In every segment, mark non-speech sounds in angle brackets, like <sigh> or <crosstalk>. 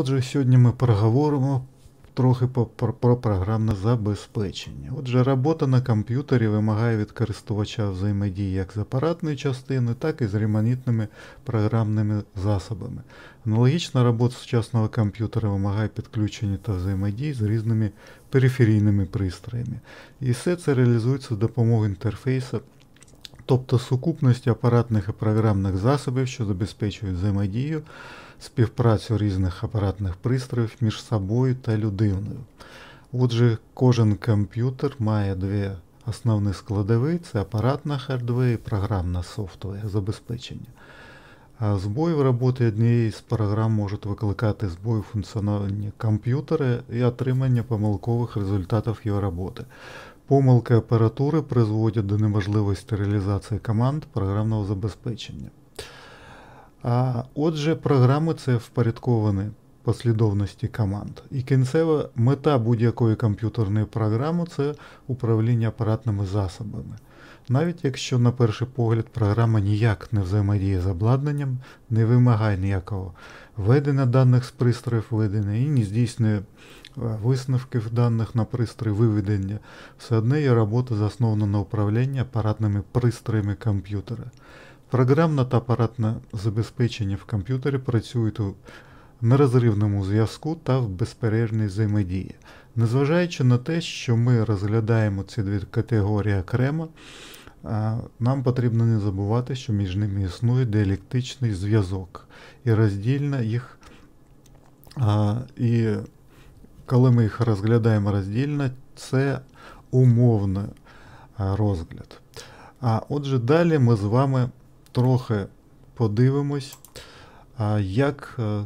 Отже, сьогодні ми проговоримо трохи про, про, про програмне забезпечення. Отже, робота на комп'ютері вимагає від користувача взаємодії як з апаратною частиною, так і з різноманітними програмними засобами. Аналогічна робота сучасного комп'ютера вимагає підключення та взаємодії з різними периферійними пристроями. І все це реалізується з допомогою інтерфейсу. Тобто сукупності апаратних і програмних засобів, що забезпечують взаємодію співпрацю різних апаратних пристроїв між собою та людиною. Отже, кожен комп'ютер має дві основні складові це апаратна хардвей і програмна софтвея забезпечення. А збої в роботі однієї з програм можуть викликати збої в функціонуванні комп'ютера і отримання помилкових результатів його роботи. Помилки апаратури призводять до неможливості реалізації команд програмного забезпечення. А отже, програми це впорядковані послідовності команд. І кінцева мета будь-якої комп'ютерної програми це управління апаратними засобами. Навіть якщо на перший погляд програма ніяк не взаємодіє з обладнанням, не вимагає ніякого ведення даних з пристроїв ведення і не здійснює е, висновки даних на пристрої виведення, все одно є робота заснована на управління апаратними пристроями комп'ютера. Програмне та апаратне забезпечення в комп'ютері працюють у нерозривному зв'язку та в безпережній взаємодії. Незважаючи на те, що ми розглядаємо ці дві категорії окремо, е, нам потрібно не забувати, що між ними існує діалектичний зв'язок і роздільно їх. Е, і коли ми їх розглядаємо роздільно, це умовний е, розгляд. А отже, далі ми з вами трохи подивимось, як е,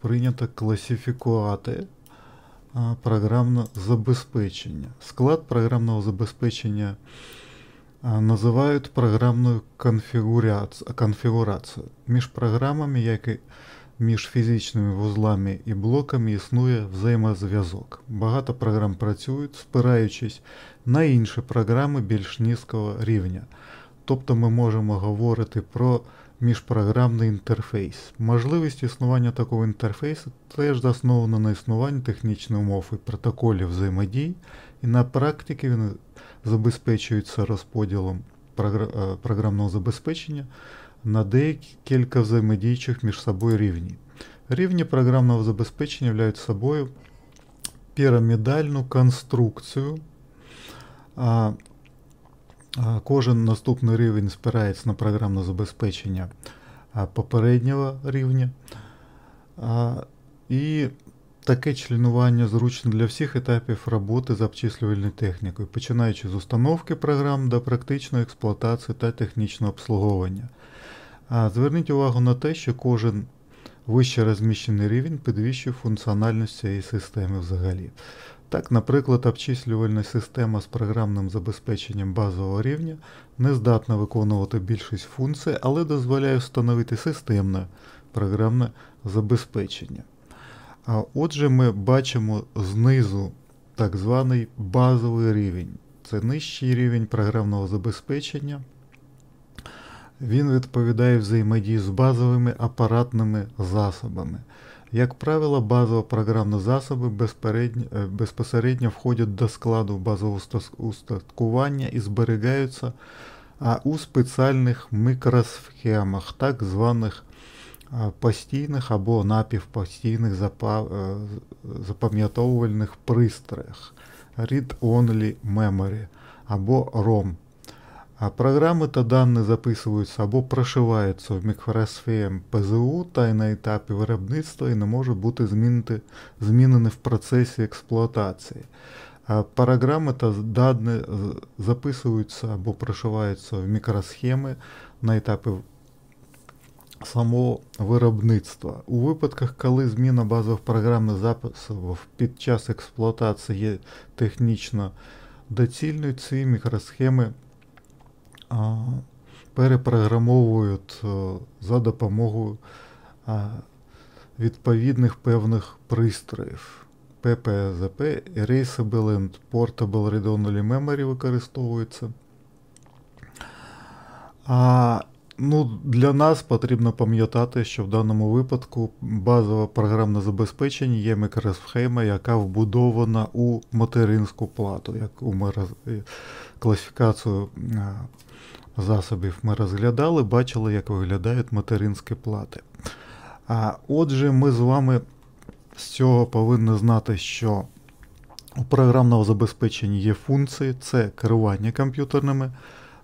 прийнято класифікувати програмне забезпечення. Склад програмного забезпечення називають програмною конфігурацією. Між програмами, як і між фізичними вузлами і блоками існує взаємозв'язок. Багато програм працюють, спираючись на інші програми більш низького рівня тобто ми можемо говорити про міжпрограмний інтерфейс. Можливість існування такого інтерфейсу теж заснована на існуванні технічних умов і протоколів взаємодій, і на практиці він забезпечується розподілом е, програмного забезпечення на декілька взаємодіючих між собою рівні. Рівні програмного забезпечення являють собою пірамідальну конструкцію Кожен наступний рівень спирається на програмне забезпечення попереднього рівня. І таке членування зручно для всіх етапів роботи з обчислювальною технікою, починаючи з установки програм до практичної експлуатації та технічного обслуговування. Зверніть увагу на те, що кожен вище розміщений рівень підвищує функціональність цієї системи взагалі. Так, наприклад, обчислювальна система з програмним забезпеченням базового рівня не здатна виконувати більшість функцій, але дозволяє встановити системне програмне забезпечення. А Отже, ми бачимо знизу так званий базовий рівень. Це нижчий рівень програмного забезпечення. Він відповідає взаємодії з базовими апаратними засобами. Як правило, базово-програмні засоби е, безпосередньо входять до складу базового устаткування і зберігаються у спеціальних мікросхемах, так званих постійних або напівпостійних е, запам'ятовувальних пристроях Read-Only Memory або ROM. А программы то дані записуються або прошиваються в мікросфері ПЗУ та й на етапі виробництва и не можуть бути змінити, змінені в процесі експлуатації. А програми та дані записуються або прошиваються в мікросхеми на етапі самого виробництва. У випадках, коли зміна базових програмних записів під час експлуатації є технічно доцільною, ці мікросхеми перепрограмовують е, за допомогою відповідних певних пристроїв. ППЗП, Erasable and Portable Redonally Memory використовується. А, ну, Для нас потрібно пам'ятати, що в даному випадку базове програмне забезпечення є мікросхема, яка вбудована у материнську плату, як у е, класифікацію засобів ми розглядали, бачили, як виглядають материнські плати. А отже, ми з вами з цього повинні знати, що у програмного забезпечення є функції, це керування комп'ютерними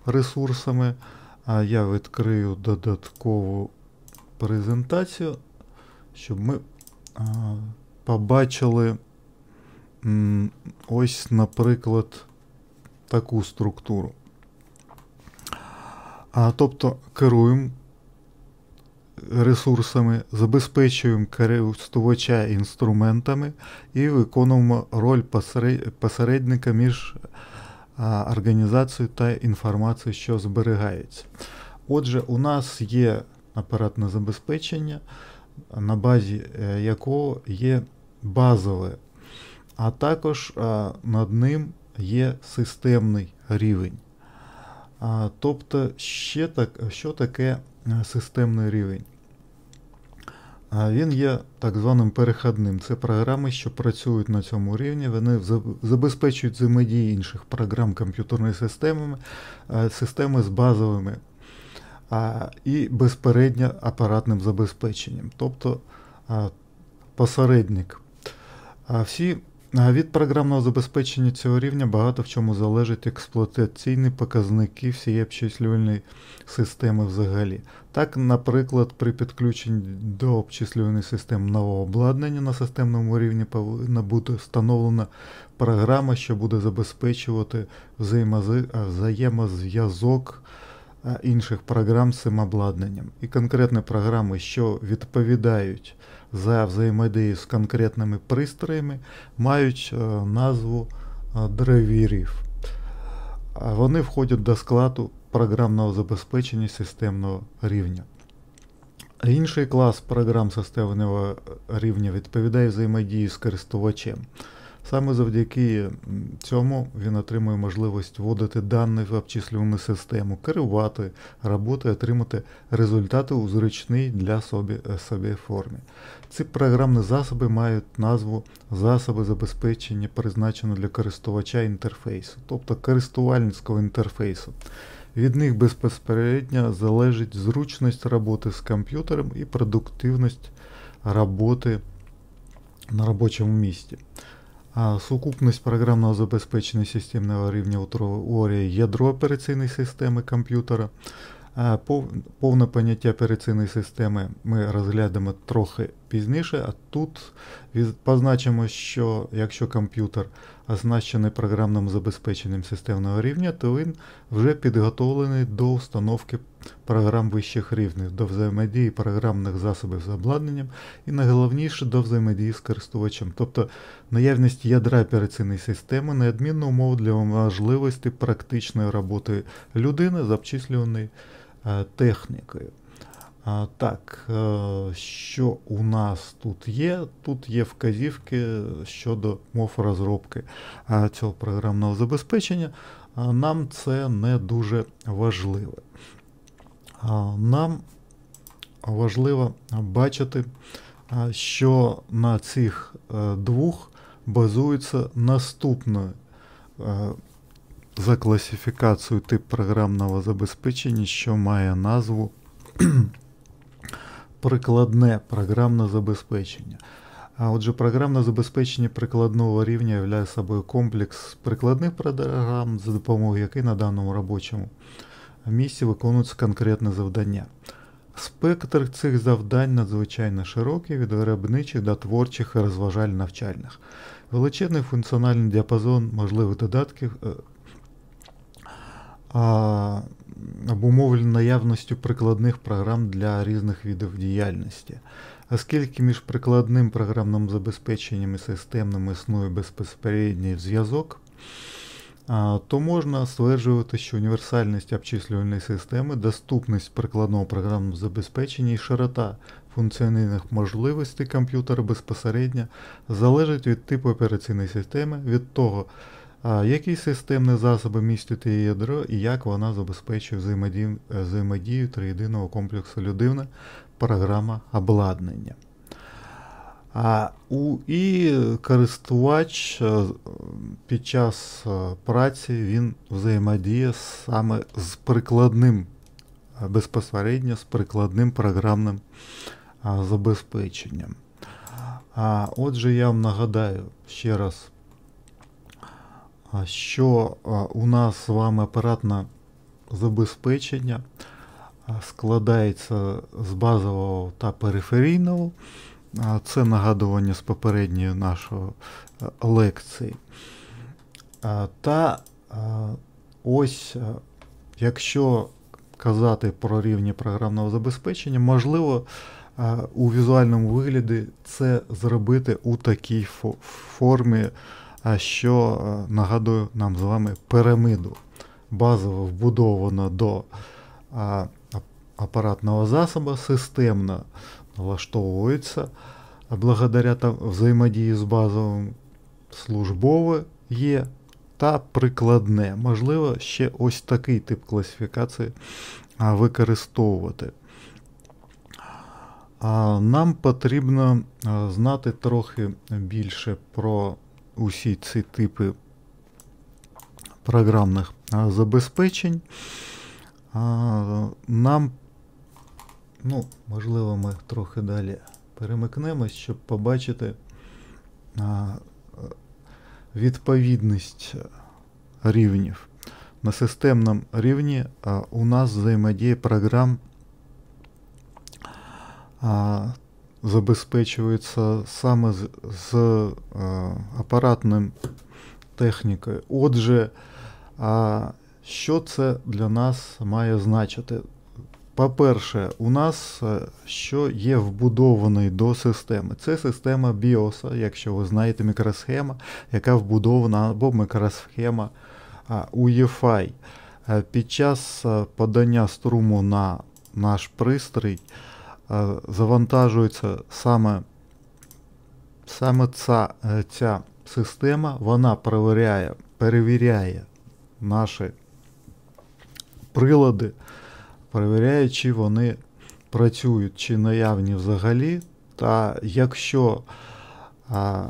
ресурсами. А я відкрию додаткову презентацію, щоб ми а, побачили ось, наприклад, таку структуру а тобто керуємо ресурсами, забезпечуємо користувача інструментами і виконуємо роль посередника між організацією та інформацією, що зберігається. Отже, у нас є апаратне забезпечення, на базі е, якого є базове, а також над ним є системний рівень. А, Тобто, ще так, що таке е, системний рівень? А Він є так званим перехідним. Це програми, що працюють на цьому рівні, вони забезпечують взаємодії інших програм комп'ютерної системи, е, системи з базовими а, і безпередньо апаратним забезпеченням. Тобто посередник. А всі від програмного забезпечення цього рівня багато в чому залежать експлуатаційні показники всієї обчислювальної системи взагалі. Так, наприклад, при підключенні до обчислювальних систем нового обладнання на системному рівні повинна бути встановлена програма, що буде забезпечувати взаємозв'язок інших програм з цим обладнанням. І конкретні програми, що відповідають за взаємодії з конкретними пристроями мають е, назву драйвірів. Е, вони входять до складу програмного забезпечення системного рівня. Інший клас програм системного рівня відповідає взаємодії з користувачем. Саме завдяки цьому він отримує можливість вводити дані в обчислювану систему, керувати роботою, отримати результати у зручній для собі, е, собі формі. Ці програмні засоби мають назву засоби забезпечення, призначені для користувача інтерфейсу, тобто користувальницького інтерфейсу. Від них безпосередньо залежить зручність роботи з комп'ютером і продуктивність роботи на робочому місці. А сукупність програмного забезпечення системного рівня утворює ядро операційної системи комп'ютера. Повне поняття операційної системи ми розглянемо трохи пізніше, а тут позначимо, що якщо комп'ютер оснащений програмним забезпеченням системного рівня, то він вже підготовлений до установки програм вищих рівнів до взаємодії програмних засобів з обладнанням і найголовніше до взаємодії з користувачем. Тобто наявність ядра операційної системи неодмінна умова для можливості практичної роботи людини з обчислюваною е, технікою. Так, е, що у нас тут є? Тут є вказівки щодо мов розробки е, цього програмного забезпечення. Нам це не дуже важливе нам важливо бачити, що на цих е, двох базується наступне е, за класифікацією тип програмного забезпечення, що має назву <clears throat> прикладне програмне забезпечення. отже, програмне забезпечення прикладного рівня являє собою комплекс прикладних програм, за допомогою яких на даному робочому місії виконуються конкретне завдання. Спектр цих завдань надзвичайно широкий від виробничих до творчих і розважально навчальних. Величезний функціональний діапазон можливих додатків е, а, обумовлений наявністю прикладних програм для різних видів діяльності. Оскільки між прикладним програмним забезпеченням і системним існує безпосередній зв'язок, то можна стверджувати, що універсальність обчислювальної системи, доступність прикладного програмного забезпечення і широта функціональних можливостей комп'ютера безпосередньо залежить від типу операційної системи, від того, які системні засоби містить її ядро і як вона забезпечує взаємодію, е, взаємодію триєдиного комплексу людина, програма обладнання. А у і користувач е, під час е, праці він взаємодіє саме з прикладним, е, безпосередньо з прикладним програмним забезпеченням. А Отже, я вам нагадаю ще раз, що у нас з вами апаратне забезпечення складається з базового та периферійного. Це нагадування з попередньої нашої е, лекції. Та ось, е, якщо казати про рівні програмного забезпечення, можливо, е, у візуальному вигляді це зробити у такій формі, що нагадую нам з вами пирамиду. Базово вбудовано до апаратного засобу системно налаштовується благодаря там взаємодії з базовим службове є та прикладне. Можливо, ще ось такий тип класифікації використовувати. Нам потрібно знати трохи більше про усі ці типи програмних забезпечень. Нам Ну, можливо, ми трохи далі перемикнемось, щоб побачити а, е, відповідність рівнів. На системному рівні а, у нас взаємодія програм а, забезпечується саме з, з а, е, апаратним технікою. Отже, а, що це для нас має значити? По-перше, у нас е, що є вбудований до системи. Це система BIOS, якщо ви знаєте мікросхема, яка вбудована або мікросхема UEFI. Е, під час е, подання струму на наш пристрій завантажується саме саме ця ця система, вона перевіряє перевіряє наші прилади перевіряє, чи вони працюють, чи наявні взагалі. Та якщо а,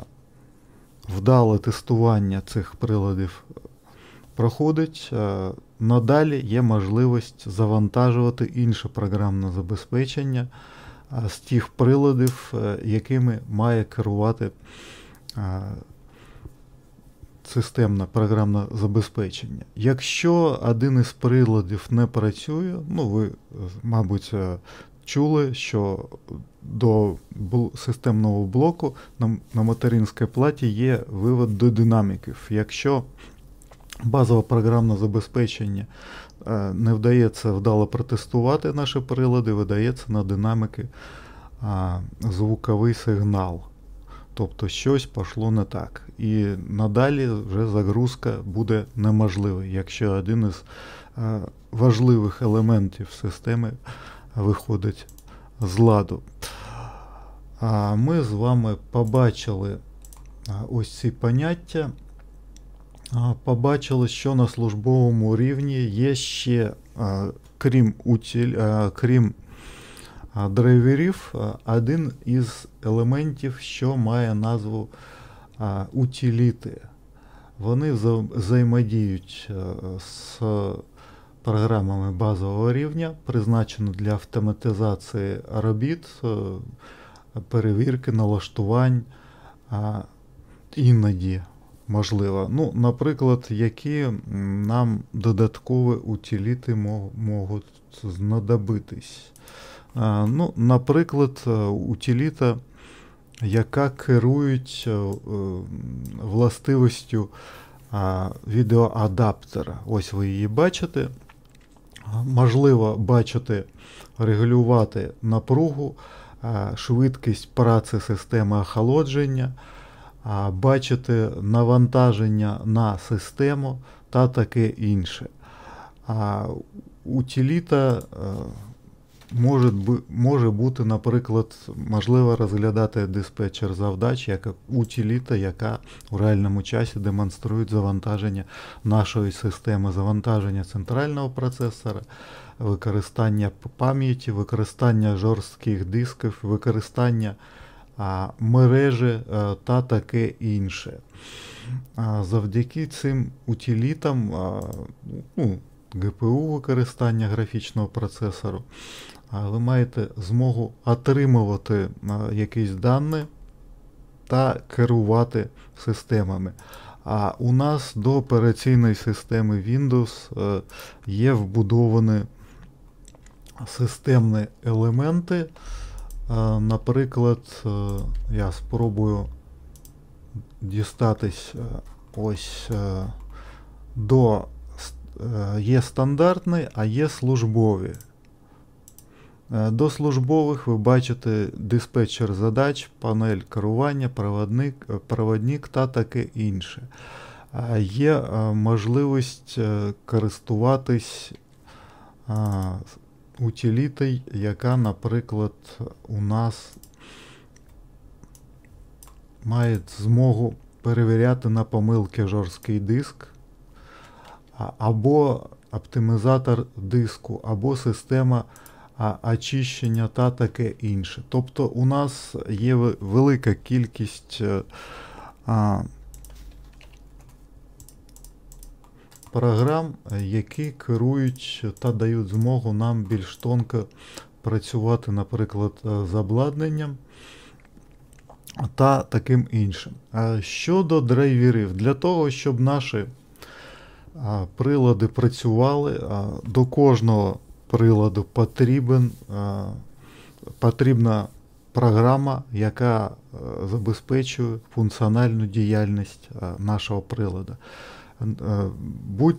вдале тестування цих приладів проходить, а, надалі є можливість завантажувати інше програмне забезпечення а, з тих приладів, а, е, якими має керувати. А, системне програмне забезпечення. Якщо один із приладів не працює, ну ви, е, мабуть, е, чули, що до системного блоку на материнській платі є вивод до динаміків. Якщо базове програмне забезпечення е, не вдається вдало протестувати наші прилади, видається на динаміки звуковий сигнал. Тобто щось пішло не так. І надалі вже загрузка буде неможливою, якщо один із е, важливих елементів системи виходить з ладу. А ми з вами побачили е, ось ці поняття. Побачили, що на службовому рівні є ще, е, крім, утіль, е, крім Е, драйверів е, один із елементів, що має назву е, утиліти. Вони взаємодіють з програмами базового рівня, призначено для автоматизації робіт, перевірки, налаштувань, іноді можливо. Ну, Наприклад, які нам додаткові утиліти можуть знадобитись. Ну, Наприклад, е, утиліта, яка керують е, е, властивостю відеоадаптера. Ось ви її бачите. Можливо бачити, регулювати напругу, швидкість праці системи охолодження, бачити навантаження на систему та таке інше. Утиліта Може може бути, наприклад, можливо розглядати диспетчер завдач як утиліта, яка у реальному часі демонструє завантаження нашої системи, завантаження центрального процесора, використання пам'яті, використання жорстких дисків, використання а, мережі а, е, та таке інше. А, завдяки цим утилітам. ну, ГПУ використання графічного процесору, ви маєте змогу отримувати якісь дані та керувати системами. А у нас до операційної системи Windows е, є вбудовані системні елементи. Е, наприклад, е, я спробую дістатись ось до є стандартний, а є службові. Е, до службових ви бачите диспетчер задач, панель керування, проводник, е, проводник та таке інше. Е, є можливість користуватись утилітою, яка, наприклад, у нас має змогу перевіряти на помилки жорсткий диск, або оптимізатор диску, або система очищення та таке інше. Тобто у нас є велика кількість е, а, програм, які керують та дають змогу нам більш тонко працювати, наприклад, е, з обладнанням. Та таким іншим. Е, щодо драйверів, для того, щоб наші прилади працювали, до кожного приладу потрібен, е, потрібна програма, яка е, забезпечує функціональну діяльність е, нашого приладу. Будь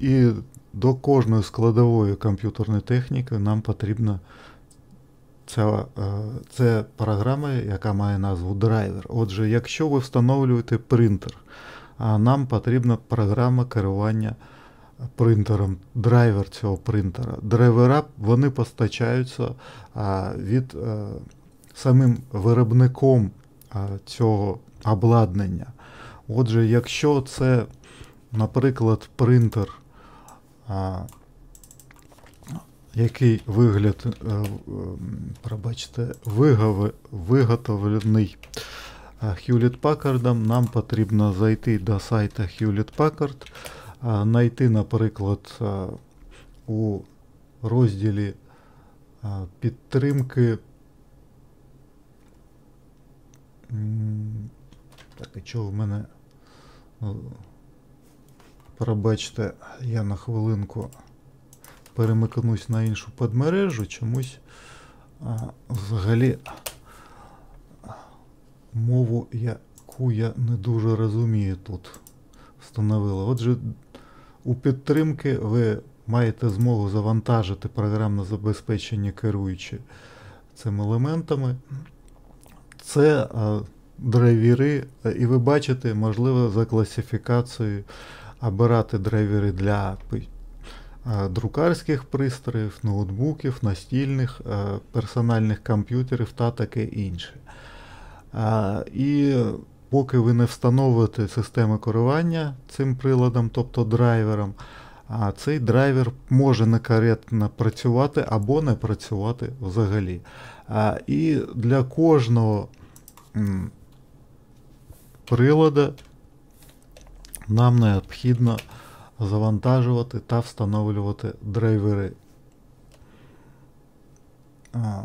і до кожної складової комп'ютерної техніки нам потрібна ця, ця програма, яка має назву драйвер. Отже, якщо ви встановлюєте принтер, нам потрібна програма керування принтером, драйвер цього принтера. Драйвера вони постачаються а, від а, е, самим виробником а, цього обладнання. Отже, якщо це, наприклад, принтер, а, який вигляд, а, е, пробачте, вигави, виготовлений е, Hewlett Packard, нам потрібно зайти до сайту Hewlett Packard знайти, наприклад, у розділі підтримки. Так, і чого в мене? Ну, пробачте, я на хвилинку перемикнусь на іншу подмережу, чомусь а, взагалі мову, яку я не дуже розумію тут встановила. Отже, у підтримки ви маєте змогу завантажити програмне забезпечення керуючи цими елементами. Це е, драйвери, е, і ви бачите, можливо, за класифікацією обирати драйвери для е, друкарських пристроїв, ноутбуків, настільних, персональних комп'ютерів та таке інше. І Поки ви не встановите системи керування цим приладом, тобто драйвером, а цей драйвер може некоректно працювати або не працювати взагалі. А, І для кожного м, прилада нам необхідно завантажувати та встановлювати драйвери. А,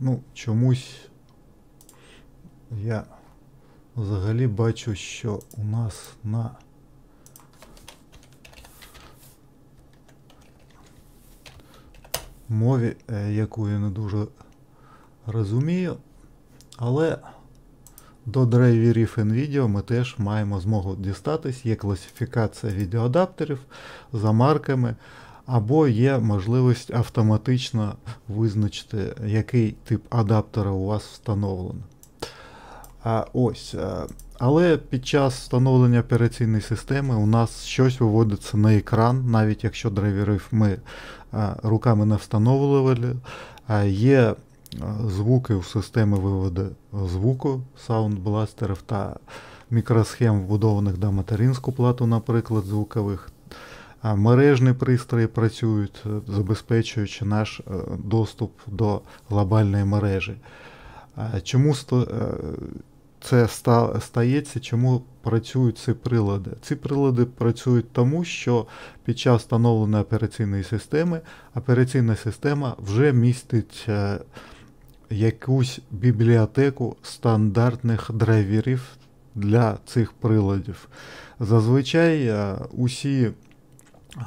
Ну, чомусь я взагалі бачу, що у нас на мові, е, яку я не дуже розумію, але до драйверів NVIDIA ми теж маємо змогу дістатись, є класифікація відеоадаптерів за марками. Або є можливість автоматично визначити, який тип адаптера у вас встановлено. А, Ось. Е, але під час встановлення операційної системи у нас щось виводиться на екран, навіть якщо драйверів ми е, руками не встановлювали. Е, є звуки у системи виводу звуку, саундбластерів та мікросхем, вбудованих до материнську плату, наприклад, звукових. Мережні пристрої працюють, забезпечуючи наш доступ до глобальної мережі. Чому це стається, чому працюють ці прилади? Ці прилади працюють тому, що під час встановлення операційної системи операційна система вже містить е, якусь бібліотеку стандартних драйверів для цих приладів. Зазвичай е, усі е,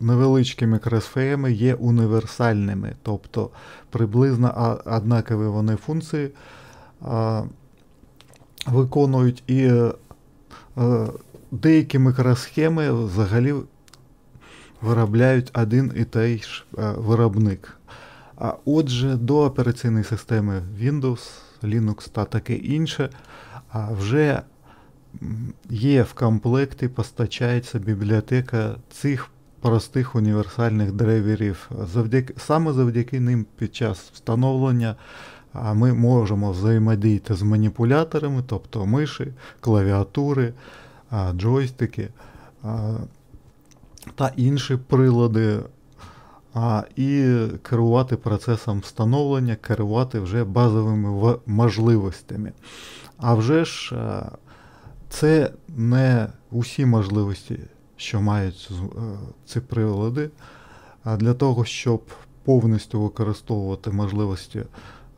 Невеличкі мікросфеми є універсальними, тобто приблизно однакові вони функції виконують і е, е, деякі мікросхеми взагалі виробляють один і той ж е, виробник. А отже, до операційної системи Windows, Linux та таке інше вже є в комплекті, постачається бібліотека цих простих універсальних драйверів. Завдяки, Саме завдяки ним під час встановлення а ми можемо взаємодіяти з маніпуляторами, тобто миші, клавіатури, джойстики та інші прилади, і керувати процесом встановлення, керувати вже базовими можливостями. А вже ж це не усі можливості, що мають е, ці прилади. Для того, щоб повністю використовувати можливості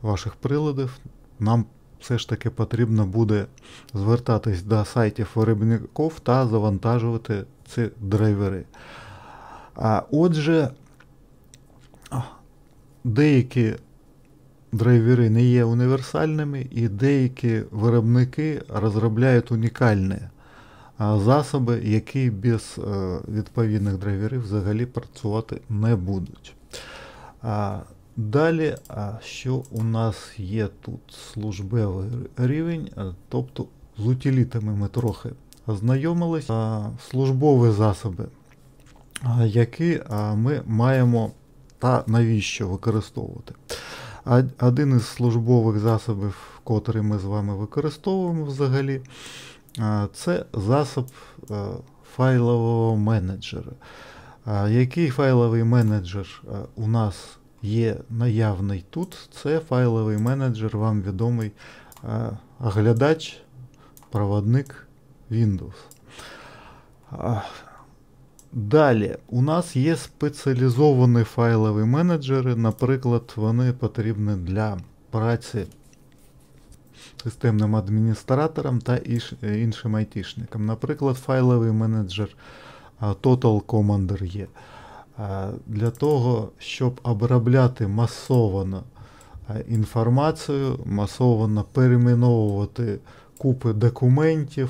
ваших приладів, нам все ж таки потрібно буде звертатись до сайтів виробників та завантажувати ці драйвери. А Отже, деякі драйвери не є універсальними, і деякі виробники розробляють унікальні засоби, які без е, відповідних драйверів взагалі працювати не будуть. Далі, а що у нас є тут службовий рівень, е, тобто з утілітами ми трохи ознайомились, службові засоби, які ми маємо та навіщо використовувати. Один із службових засобів, котрий ми з вами використовуємо взагалі, це засоб е, файлового менеджера. Який файловий менеджер е, у нас є наявний тут, це файловий менеджер, вам відомий оглядач, е, проводник Windows. Далі у нас є спеціалізовані файлові менеджери, наприклад, вони потрібні для праці системним адміністратором та е, іншим айтішникам. Наприклад, файловий менеджер е, Total Commander є для того, щоб обробляти масово інформацію, масово перейменовувати купи документів,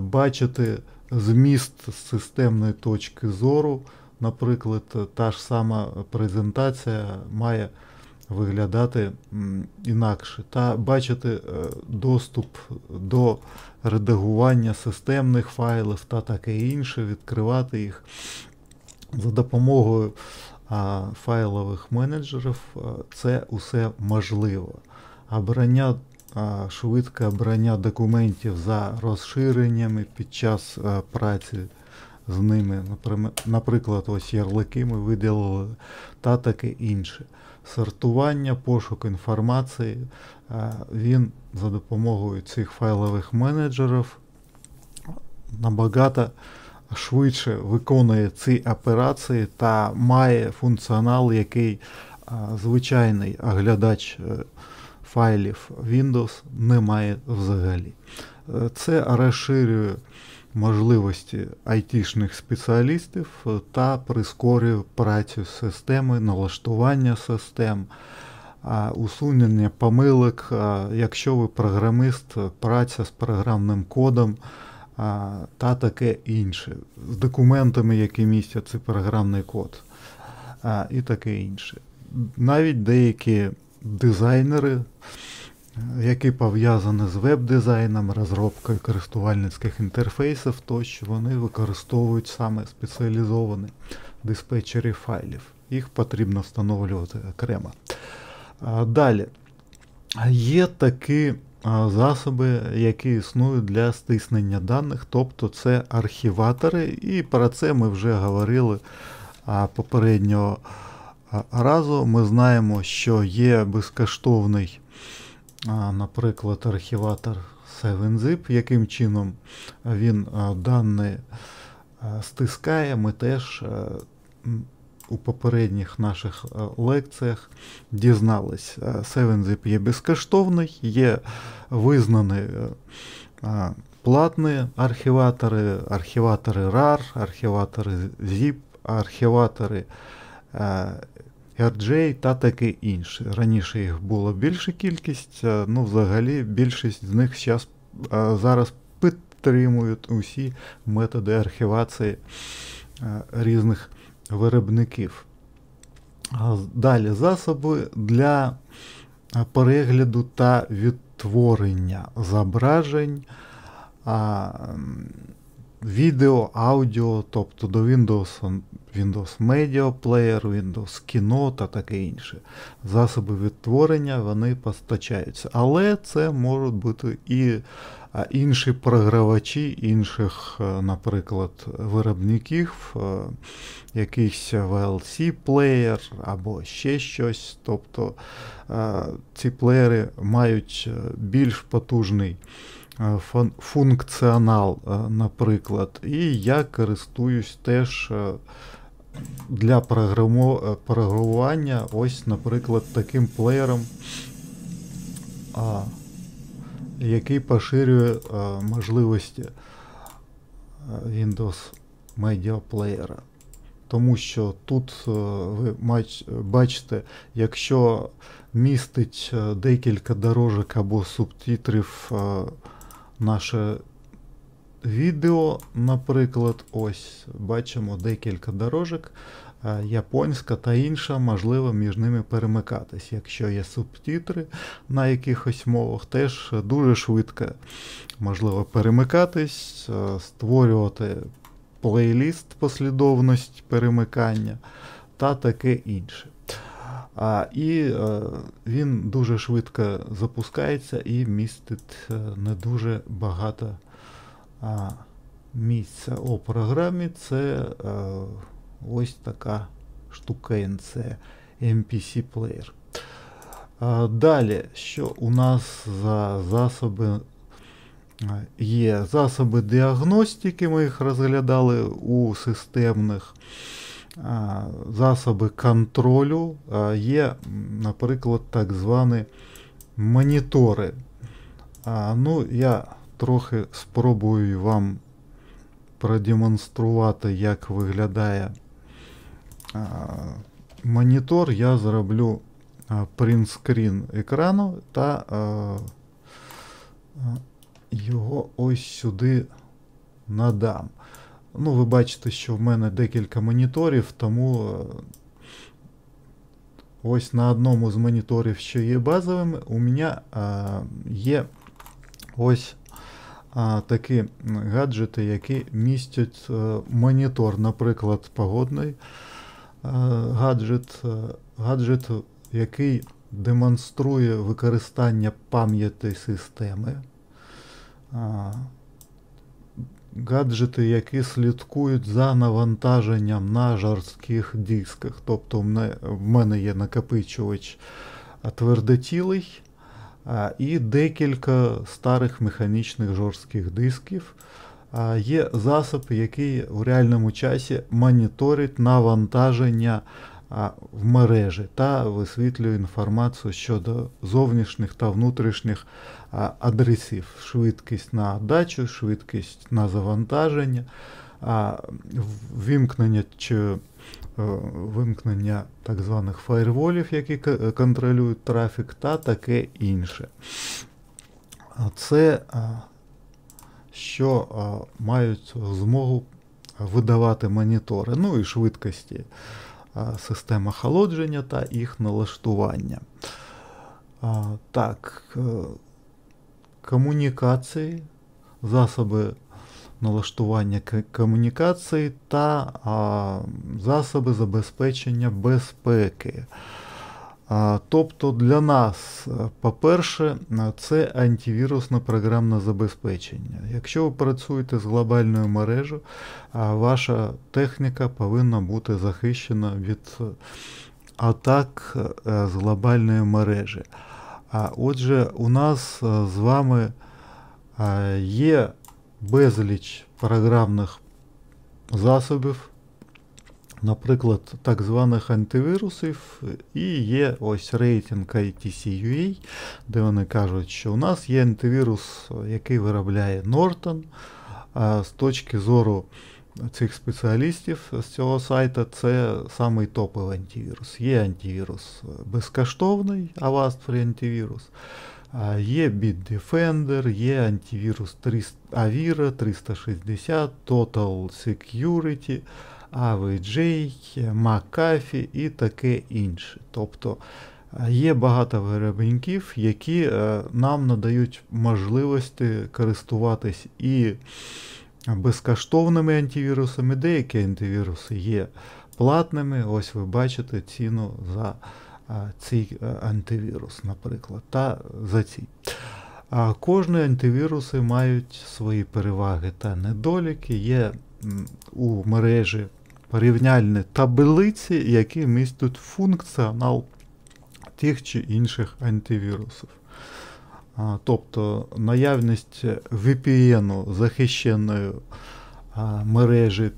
бачити зміст з системної точки зору. Наприклад, та ж сама презентація має виглядати інакше, та бачити е, доступ до редагування системних файлів та таке інше, відкривати їх. За допомогою а, файлових менеджерів а, це усе можливо. Обрання, а, швидке обрання документів за розширеннями під час а, праці з ними. Наприклад, ось ярлики ми виділили та таке інше. Сортування, пошук інформації. А, він за допомогою цих файлових менеджерів набагато швидше виконує ці операції та має функціонал, який звичайний оглядач е, файлів Windows не має взагалі. Е, це розширює можливості айтішних спеціалістів е, та прискорює працю системи, налаштування систем. Усунення помилок, якщо ви програмист, праця з програмним кодом, та таке інше, з документами, які містять цей програмний код, і таке інше. Навіть деякі дизайнери, які пов'язані з веб-дизайном, розробкою користувальницьких інтерфейсів, тощо вони використовують саме спеціалізовані диспетчери файлів. Їх потрібно встановлювати окремо. Далі. Є такі засоби, які існують для стиснення даних, тобто це архіватори, і про це ми вже говорили попереднього разу. Ми знаємо, що є безкоштовний, наприклад, архіватор 7zip, яким чином він дані стискає, ми теж у попередніх наших е, лекціях дізнались, 7-Zip е, є безкоштовний, є визнані е, Платні архіватори, архіватори RAR, архіватори ZIP, архіватори RJ та таке інше. Раніше їх була більша кількість, ну взагалі більшість з них зараз, зараз підтримують усі методи архівації різних виробників. Далі засоби для перегляду та відтворення зображень. Відео, аудіо, тобто до Windows, Windows Media Player, Windows Кіно та таке інше. Засоби відтворення вони постачаються. Але це можуть бути і а інші програвачі інших, е, наприклад, виробників, е, якийсь VLC плеєр або ще щось. Тобто е, ці плеєри мають більш потужний функціонал, наприклад, і я користуюсь теж для програмування ось, наприклад, таким плеєром який поширює е, можливості е, Windows Media Player. Тому що тут е, ви бачите, якщо містить декілька дорожок або субтитрів наше відео, наприклад, ось бачимо декілька дорожок. Е, японська та інша можливо між ними перемикатись. Якщо є субтитри на якихось мовах, теж дуже швидко можливо перемикатись, е, створювати плейліст, послідовність перемикання та таке інше. А, І а, е, він дуже швидко запускається і містить а, не дуже багато а, місця у програмі. Це а, ось така штукенція MPC Player. Далі, що у нас за засоби є? Засоби діагностики, ми їх розглядали у системних. Засоби контролю є, наприклад, так звані монітори. Ну, Я трохи спробую вам продемонструвати, як виглядає монітор я зроблю принтскрін екрану та його ось сюди надам. Ну, Ви бачите, що в мене декілька моніторів, тому ось на одному з моніторів, що є базовим, у мене є ось такі гаджети, які містять е, монітор, наприклад, погодний. Е, гаджет, е, гаджет, який демонструє використання пам'яті системи. Е, гаджети, які слідкують за навантаженням на жорстких дисках. Тобто, в мене є накопичувач твердотілий і декілька старих механічних жорстких дисків є засоб, який в реальному часі моніторить навантаження в мережі та висвітлює інформацію щодо зовнішніх та внутрішніх адресів, швидкість на дачу, швидкість на завантаження, вимкнення чи е, вимкнення так званих фаєрволів, які контролюють трафік, та таке інше. Це що е, мають змогу видавати монітори, ну і швидкості е, системи охолодження та їх налаштування. Е, так, комунікації, засоби налаштування комунікації та засоби забезпечення безпеки. Тобто для нас, е, по-перше, е, це антивірусне програмне забезпечення. Якщо ви працюєте з глобальною мережею, е, ваша техніка повинна бути захищена від атак з глобальної мережі. А отже, у нас з вами є безліч програмних засобів наприклад, так званих антивірусів, і є ось рейтинг ITC.UA, де вони кажуть, що у нас є антивірус, який виробляє Norton. А з точки зору цих спеціалістів з цього сайту це самий топовий антивірус. Є антивірус безкоштовний, Avast Free антивірус. Є Bitdefender, є антивірус 300, Avira 360, Total Security. Авиджей, Макафі і таке інше. Тобто е, є багато виробників, які е, нам надають можливості користуватись і безкоштовними антивірусами, деякі антивіруси є платними. Ось ви бачите ціну за е, цей антивірус, наприклад, та за ці. Кожні антивіруси мають свої переваги та недоліки. Є у мережі порівняльні таблиці, які містять функціонал тих чи інших антивірусів. А, тобто наявність VPN захищеної а, мережі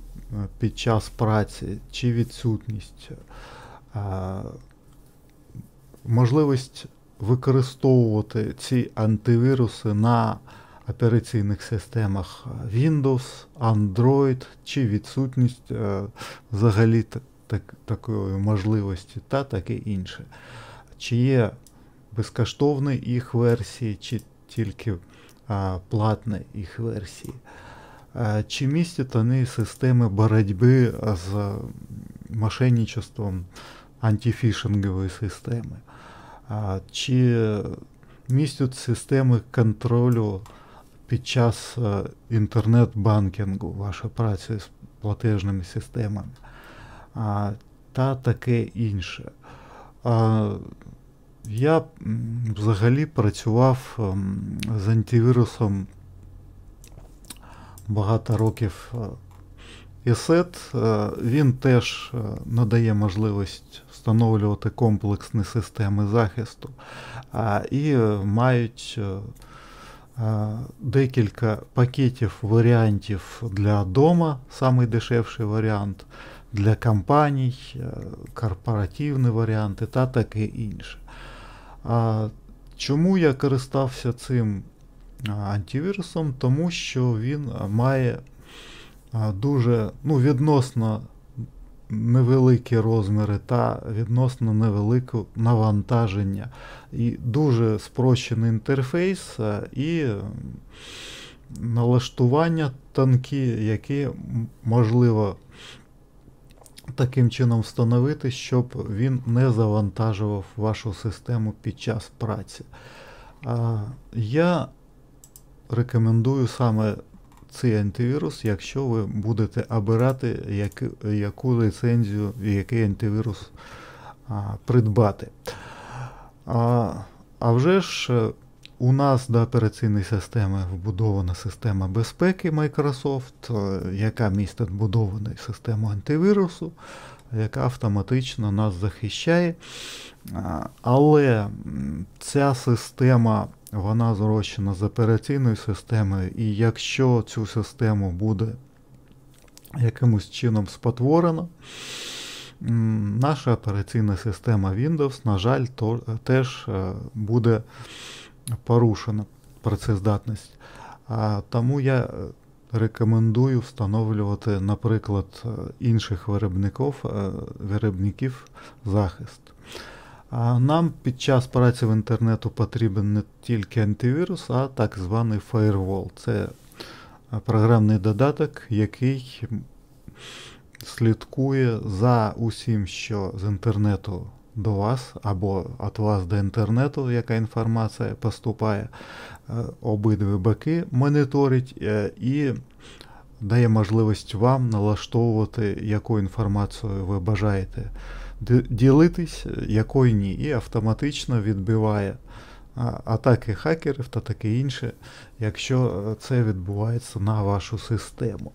під час праці чи відсутність, а, можливість використовувати ці антивіруси на операційних системах Windows, Android чи відсутність е, взагалі так, такої можливості та таке інше. Чи є безкоштовні їх версії, чи тільки а, е, платні їх версії. А, е, чи містять вони системи боротьби з мошенничеством антифішингової системи, а, чи містять системи контролю під час е, інтернет-банкінгу, вашу працю з платежними системами та таке інше. Я взагалі працював ем, з антивірусом багато років ESET. Е, е, він теж надає можливість встановлювати комплексні системи захисту і мають декілька пакетів варіантів для дома, самий дешевший варіант, для компаній, е, корпоративні варіанти та таке інше. Чому я користався цим антивірусом? Тому що він має дуже ну, відносно невеликі розміри та відносно невелике навантаження. І Дуже спрощений інтерфейс е, і налаштування танки, які можливо таким чином встановити, щоб він не завантажував вашу систему під час праці. Е, я рекомендую саме цей антивірус, якщо ви будете обирати, яку, яку ліцензію і який антивірус а, придбати. А а вже ж е, у нас до операційної системи вбудована система безпеки Microsoft, е, яка містить вбудовану систему антивірусу, яка автоматично нас захищає. Але ця система вона зрощена з операційної системи, і якщо цю систему буде якимось чином спотворена, наша операційна система Windows, на жаль, то, теж е, буде порушена працездатність. А, Тому я е, рекомендую встановлювати, наприклад, е, інших виробників, виробників захист. А Нам під час праці в інтернету потрібен не тільки антивірус, а так званий Firewall. Це е, програмний додаток, який слідкує за усім, що з інтернету до вас, або від вас до інтернету, яка інформація поступає, е, обидві боки моніторить е, і дає можливість вам налаштовувати, яку інформацію ви бажаєте ділитись, е, якої ні, і автоматично відбиває атаки хакерів та таке інше, якщо е, це відбувається на вашу систему.